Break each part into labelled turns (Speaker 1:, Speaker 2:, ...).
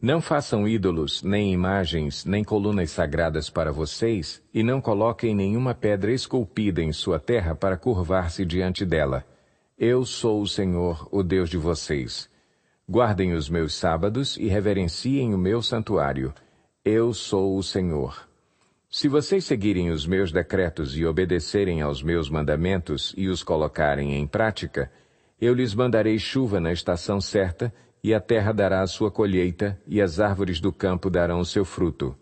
Speaker 1: Não façam ídolos, nem imagens, nem colunas sagradas para vocês, e não coloquem nenhuma pedra esculpida em sua terra para curvar-se diante dela. Eu sou o Senhor, o Deus de vocês. Guardem os meus sábados e reverenciem o meu santuário. Eu sou o Senhor. Se vocês seguirem os meus decretos e obedecerem aos meus mandamentos e os colocarem em prática, eu lhes mandarei chuva na estação certa e a terra dará a sua colheita, e as árvores do campo darão o seu fruto.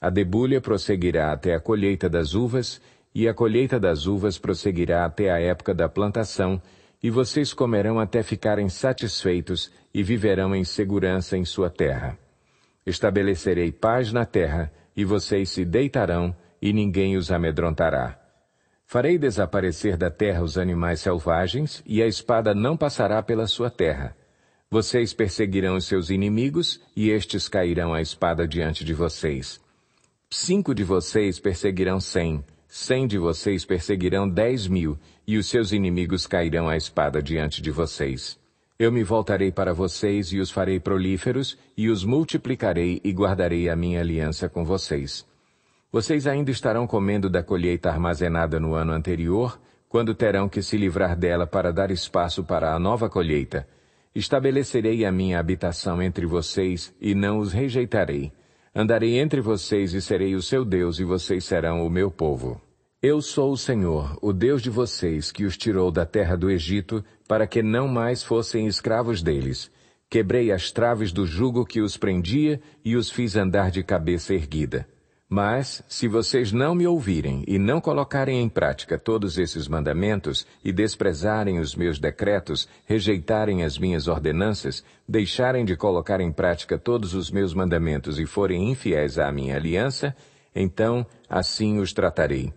Speaker 1: A debulha prosseguirá até a colheita das uvas, e a colheita das uvas prosseguirá até a época da plantação, e vocês comerão até ficarem satisfeitos e viverão em segurança em sua terra. Estabelecerei paz na terra, e vocês se deitarão, e ninguém os amedrontará. Farei desaparecer da terra os animais selvagens, e a espada não passará pela sua terra. Vocês perseguirão os seus inimigos e estes cairão à espada diante de vocês. Cinco de vocês perseguirão cem, cem de vocês perseguirão dez mil, e os seus inimigos cairão à espada diante de vocês. Eu me voltarei para vocês e os farei prolíferos, e os multiplicarei e guardarei a minha aliança com vocês. Vocês ainda estarão comendo da colheita armazenada no ano anterior, quando terão que se livrar dela para dar espaço para a nova colheita, Estabelecerei a minha habitação entre vocês e não os rejeitarei. Andarei entre vocês e serei o seu Deus e vocês serão o meu povo. Eu sou o Senhor, o Deus de vocês, que os tirou da terra do Egito, para que não mais fossem escravos deles. Quebrei as traves do jugo que os prendia e os fiz andar de cabeça erguida. Mas, se vocês não me ouvirem e não colocarem em prática todos esses mandamentos e desprezarem os meus decretos, rejeitarem as minhas ordenanças, deixarem de colocar em prática todos os meus mandamentos e forem infiéis à minha aliança, então assim os tratarei.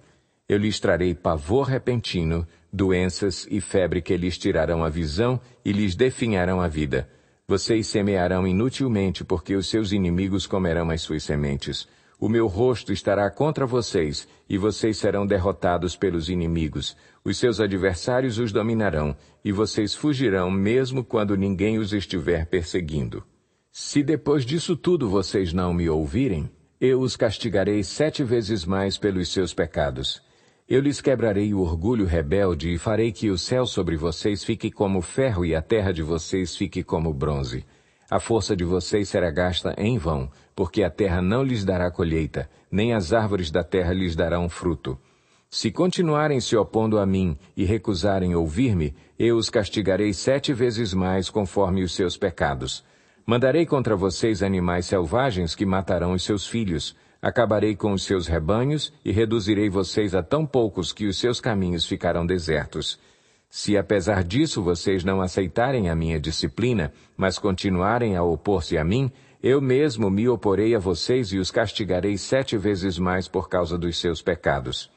Speaker 1: Eu lhes trarei pavor repentino, doenças e febre que lhes tirarão a visão e lhes definharão a vida. Vocês semearão inutilmente porque os seus inimigos comerão as suas sementes. O meu rosto estará contra vocês, e vocês serão derrotados pelos inimigos. Os seus adversários os dominarão, e vocês fugirão mesmo quando ninguém os estiver perseguindo. Se depois disso tudo vocês não me ouvirem, eu os castigarei sete vezes mais pelos seus pecados. Eu lhes quebrarei o orgulho rebelde e farei que o céu sobre vocês fique como ferro e a terra de vocês fique como bronze. A força de vocês será gasta em vão, porque a terra não lhes dará colheita, nem as árvores da terra lhes darão fruto. Se continuarem se opondo a mim e recusarem ouvir-me, eu os castigarei sete vezes mais conforme os seus pecados. Mandarei contra vocês animais selvagens que matarão os seus filhos. Acabarei com os seus rebanhos e reduzirei vocês a tão poucos que os seus caminhos ficarão desertos. Se apesar disso vocês não aceitarem a minha disciplina, mas continuarem a opor-se a mim, eu mesmo me oporei a vocês e os castigarei sete vezes mais por causa dos seus pecados.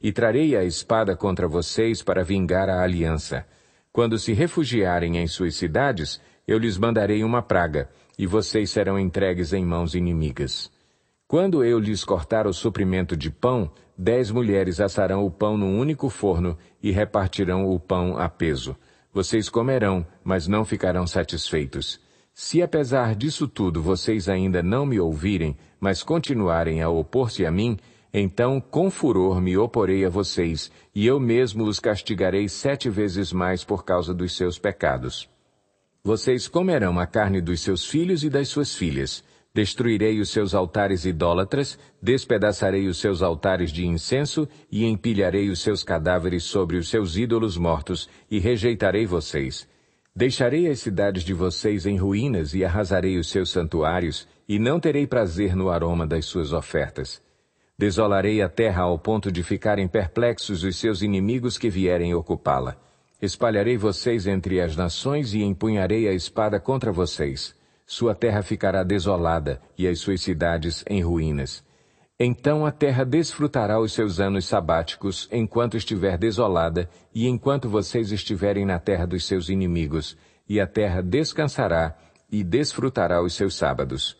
Speaker 1: E trarei a espada contra vocês para vingar a aliança. Quando se refugiarem em suas cidades, eu lhes mandarei uma praga, e vocês serão entregues em mãos inimigas. Quando eu lhes cortar o suprimento de pão, dez mulheres assarão o pão num único forno e repartirão o pão a peso. Vocês comerão, mas não ficarão satisfeitos. Se apesar disso tudo vocês ainda não me ouvirem, mas continuarem a opor-se a mim, então com furor me oporei a vocês, e eu mesmo os castigarei sete vezes mais por causa dos seus pecados. Vocês comerão a carne dos seus filhos e das suas filhas, Destruirei os seus altares idólatras, despedaçarei os seus altares de incenso e empilharei os seus cadáveres sobre os seus ídolos mortos e rejeitarei vocês. Deixarei as cidades de vocês em ruínas e arrasarei os seus santuários, e não terei prazer no aroma das suas ofertas. Desolarei a terra ao ponto de ficarem perplexos os seus inimigos que vierem ocupá-la. Espalharei vocês entre as nações e empunharei a espada contra vocês. Sua terra ficará desolada e as suas cidades em ruínas. Então a terra desfrutará os seus anos sabáticos enquanto estiver desolada e enquanto vocês estiverem na terra dos seus inimigos, e a terra descansará e desfrutará os seus sábados.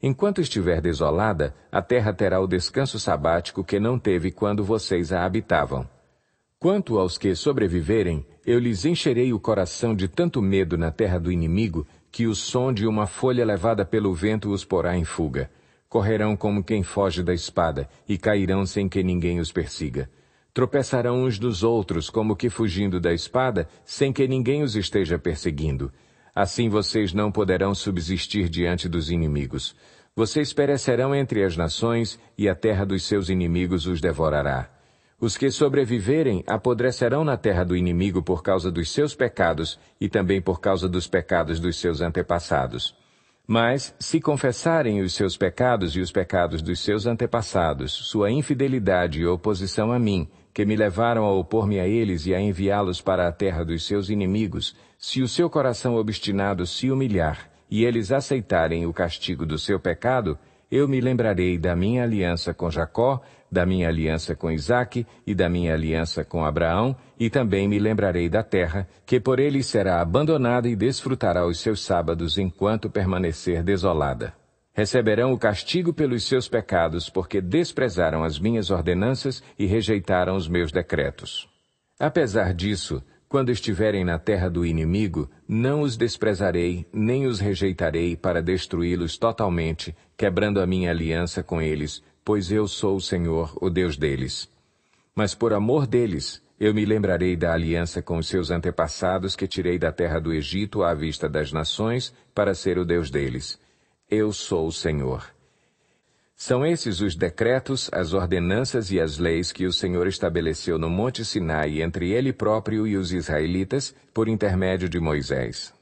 Speaker 1: Enquanto estiver desolada, a terra terá o descanso sabático que não teve quando vocês a habitavam. Quanto aos que sobreviverem, eu lhes encherei o coração de tanto medo na terra do inimigo que o som de uma folha levada pelo vento os porá em fuga. Correrão como quem foge da espada, e cairão sem que ninguém os persiga. Tropeçarão uns dos outros, como que fugindo da espada, sem que ninguém os esteja perseguindo. Assim vocês não poderão subsistir diante dos inimigos. Vocês perecerão entre as nações, e a terra dos seus inimigos os devorará. Os que sobreviverem apodrecerão na terra do inimigo por causa dos seus pecados e também por causa dos pecados dos seus antepassados. Mas, se confessarem os seus pecados e os pecados dos seus antepassados, sua infidelidade e oposição a mim, que me levaram a opor-me a eles e a enviá-los para a terra dos seus inimigos, se o seu coração obstinado se humilhar e eles aceitarem o castigo do seu pecado, eu me lembrarei da minha aliança com Jacó, da minha aliança com Isaque e da minha aliança com Abraão, e também me lembrarei da terra, que por ele será abandonada e desfrutará os seus sábados enquanto permanecer desolada. Receberão o castigo pelos seus pecados, porque desprezaram as minhas ordenanças e rejeitaram os meus decretos. Apesar disso, quando estiverem na terra do inimigo, não os desprezarei, nem os rejeitarei para destruí-los totalmente, quebrando a minha aliança com eles, pois eu sou o Senhor, o Deus deles. Mas por amor deles, eu me lembrarei da aliança com os seus antepassados que tirei da terra do Egito à vista das nações, para ser o Deus deles. Eu sou o Senhor. São esses os decretos, as ordenanças e as leis que o Senhor estabeleceu no Monte Sinai entre ele próprio e os israelitas, por intermédio de Moisés.